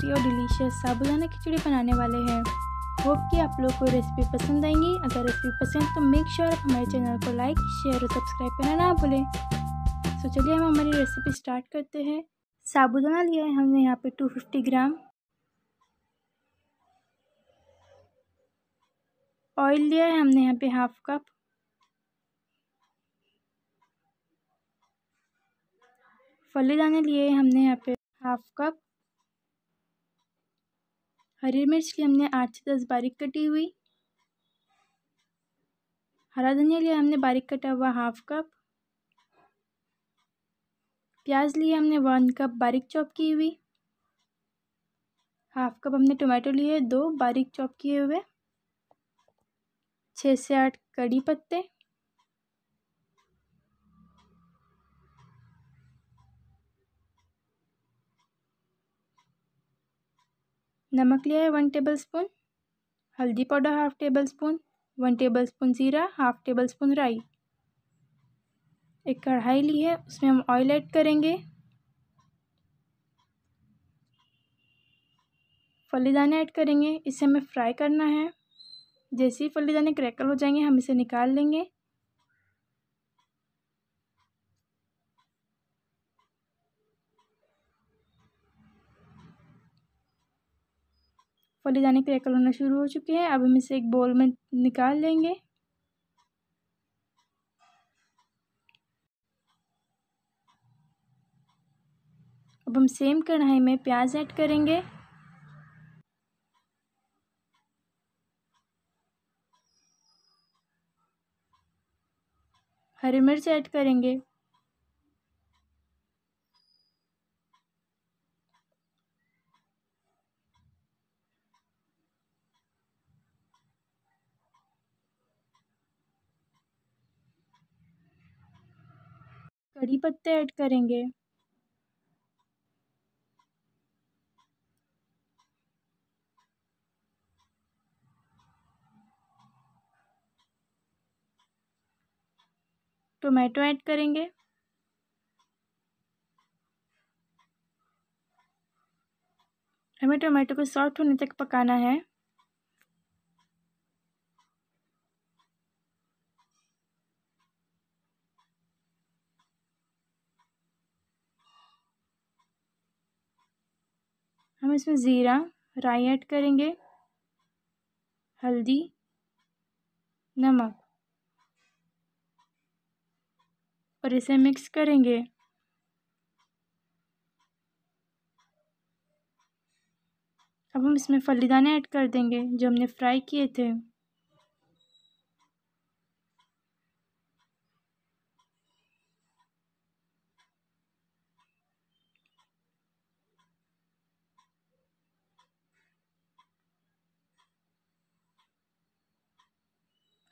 tasty और delicious साबुदाना खिचड़ी बनाने वाले हैं होप कि आप लोग को रेसिपी पसंद आएंगी अगर रेसिपी पसंद तो मेक श्योर आप हमारे चैनल को लाइक शेयर और सब्सक्राइब करना ना भूलें सो चलिए हम हमारी रेसिपी स्टार्ट करते हैं साबुदाना लिया है हमने यहाँ पे 250 ग्राम ऑयल लिया है हमने यहाँ पे हाफ कप फली दाने लिए हमने यहाँ पे हाफ कप हरी मिर्च ली हमने आठ से दस बारीक कटी हुई हरा धनिया लिया हमने बारीक कटा हुआ हाफ कप प्याज लिए हमने वन कप बारीक चॉप की हुई हाफ कप हमने टोमेटो लिए दो बारीक चॉप किए हुए छः से आठ कड़ी पत्ते नमक लिया है वन टेबल स्पून हल्दी powder half tablespoon one tablespoon ज़ीरा हाफ टेबल स्पून राई एक कढ़ाई ली है उसमें हम ऑयल ऐड करेंगे फलीदाने ऐड करेंगे इसे हमें फ्राई करना है जैसे ही फलीदाने क्रैकल हो जाएंगे हम इसे निकाल लेंगे ले जाने के क्रैकल होना शुरू हो चुके हैं अब हम इसे एक बोल में निकाल लेंगे अब हम सेम कढ़ाई में प्याज ऐड करेंगे हरी मिर्च ऐड करेंगे कड़ी पत्ते ऐड करेंगे टोमेटो ऐड करेंगे हमें टोमेटो को सॉफ्ट होने तक पकाना है हम इसमें ज़ीरा राई ऐड करेंगे हल्दी नमक और इसे मिक्स करेंगे अब हम इसमें फलीदाने ऐड कर देंगे जो हमने फ्राई किए थे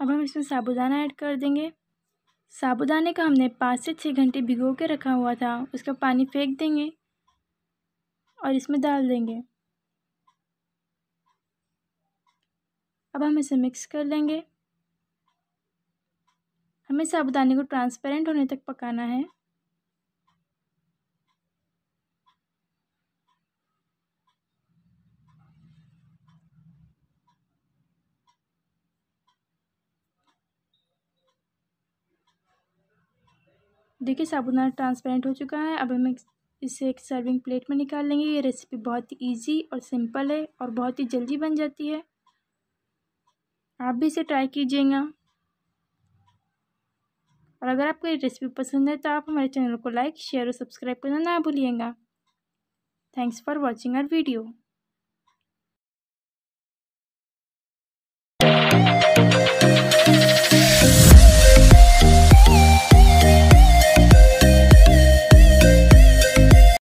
अब हम इसमें साबुदाना ऐड कर देंगे साबुदाने का हमने पाँच से छः घंटे भिगो के रखा हुआ था उसका पानी फेंक देंगे और इसमें डाल देंगे अब हम इसे मिक्स कर लेंगे हमें साबुदाने को ट्रांसपेरेंट होने तक पकाना है देखिए साबुदाना ट्रांसपेरेंट हो चुका है अब हम इसे एक सर्विंग प्लेट में निकाल लेंगे ये रेसिपी बहुत ही ईजी और सिंपल है और बहुत ही जल्दी बन जाती है आप भी इसे ट्राई कीजिएगा और अगर आपको ये रेसिपी पसंद है तो आप हमारे चैनल को लाइक शेयर और सब्सक्राइब करना ना भूलिएगा thanks for watching our video